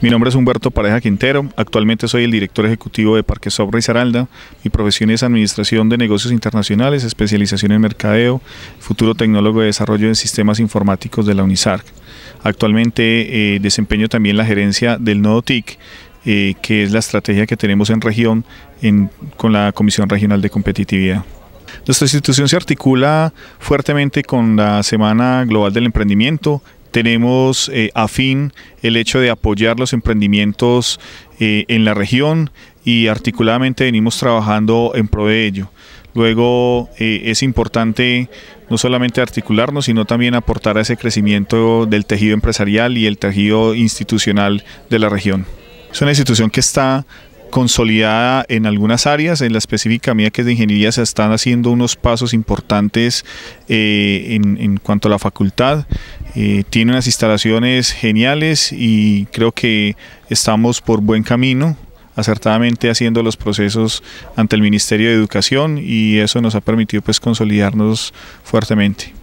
Mi nombre es Humberto Pareja Quintero, actualmente soy el director ejecutivo de Parque Sobre y Mi profesión es Administración de Negocios Internacionales, especialización en mercadeo, futuro tecnólogo de desarrollo en sistemas informáticos de la UNISARC. Actualmente eh, desempeño también la gerencia del nodo TIC, eh, que es la estrategia que tenemos en región con la Comisión Regional de Competitividad. Nuestra institución se articula fuertemente con la Semana Global del Emprendimiento, tenemos eh, afín el hecho de apoyar los emprendimientos eh, en la región y articuladamente venimos trabajando en pro de ello. Luego eh, es importante no solamente articularnos, sino también aportar a ese crecimiento del tejido empresarial y el tejido institucional de la región. Es una institución que está consolidada en algunas áreas, en la específica mía que es de ingeniería, se están haciendo unos pasos importantes en, en, cuanto a la facultad. Eh, tiene unas instalaciones geniales y creo que estamos por buen camino acertadamente haciendo los procesos ante el Ministerio de Educación y eso nos ha permitido pues consolidarnos fuertemente.